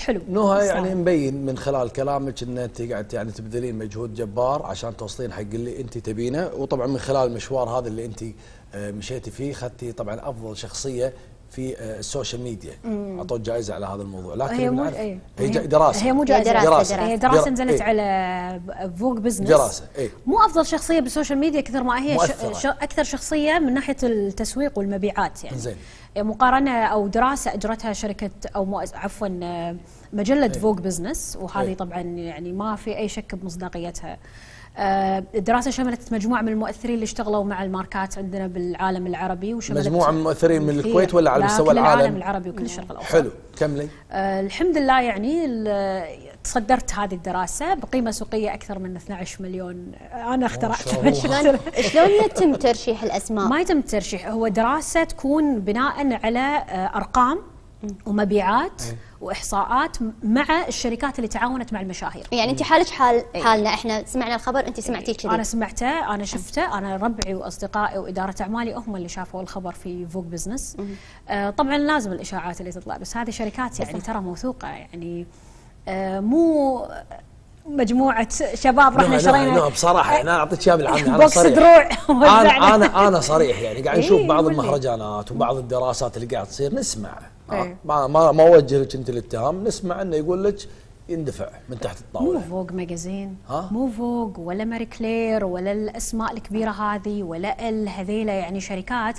حلو نهى يعني مبين من خلال كلامك ان انت قاعد يعني تبذلين مجهود جبار عشان توصلين حق اللي انت تبينه وطبعا من خلال المشوار هذا اللي انت آه، مشيتي فيه خدتي طبعا افضل شخصيه في السوشيال ميديا اعطوا جائزه على هذا الموضوع لكن هي مو إيه. هي, هي دراسه هي مو جائزه دراسه دراسه, دراسة, هي دراسة إيه. نزلت ايه على فوق بزنس دراسه ايه مو افضل شخصيه بالسوشيال ميديا كثر ما هي اكثر شخصيه من ناحيه التسويق والمبيعات يعني زين إيه، مقارنه او دراسه اجرتها شركه او عفوا آه، مجله ايه فوق بزنس وهذه ايه طبعا يعني ما في اي شك بمصداقيتها آه، الدراسة شملت مجموعة من المؤثرين اللي اشتغلوا مع الماركات عندنا بالعالم العربي وشملت مجموعة من المؤثرين من الكويت ولا على مستوى العالم, العالم العربي وكل الشرق الاوسط حلو كملي آه الحمد لله يعني تصدرت هذه الدراسه بقيمه سوقيه اكثر من 12 مليون انا اخترعت شلون يتم ترشيح الاسماء ما يتم الترشيح هو دراسه تكون بناء على آه، ارقام ومبيعات إيه. واحصاءات مع الشركات اللي تعاونت مع المشاهير. يعني انت حالك حال إيه. حالنا احنا سمعنا الخبر انت سمعتيه إيه. كذي. انا سمعته، انا شفته، انا ربعي واصدقائي واداره اعمالي هم اللي شافوا الخبر في فوق بزنس. آه طبعا لازم الاشاعات اللي تطلع بس هذه شركات يعني ترى موثوقه يعني آه مو مجموعه شباب رحنا شرينا نعم بصراحه يعني انا اعطيك اياها بالعافية انا صريح دروع انا انا انا صريح يعني قاعد نشوف بعض المهرجانات وبعض الدراسات اللي قاعد تصير نسمع آه، إيه. ما ما ما اوجه لك انت الاتهام نسمع انه يقول لك يندفع من تحت الطاوله مو فوق ماجازين ها؟ مو فوق ولا ماري كلير ولا الاسماء الكبيره هذه ولا الهذيله يعني شركات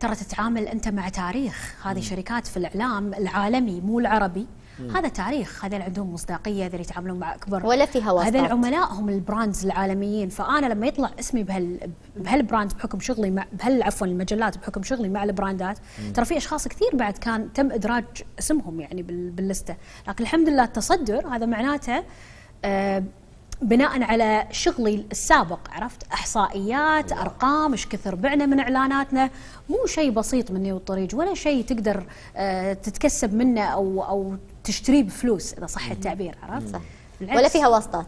ترى تتعامل انت مع تاريخ هذه م. شركات في الاعلام العالمي مو العربي مم. هذا تاريخ هذا عندهم مصداقيه هذا اللي يتعاملون مع اكبر ولا فيها واسطات هذا العملاء هم البراندز العالميين فانا لما يطلع اسمي بهال بهالبراند بحكم شغلي مع بهال عفوا المجلات بحكم شغلي مع البراندات ترى في اشخاص كثير بعد كان تم ادراج اسمهم يعني باللسته لكن الحمد لله التصدر هذا معناته آه بناء على شغلي السابق عرفت احصائيات ارقام ايش كثر بعنا من اعلاناتنا مو شيء بسيط مني والطريق ولا شيء تقدر آه، تتكسب منه او او تشتريه بفلوس اذا صح التعبير عرفت؟ ولا فيها واسطات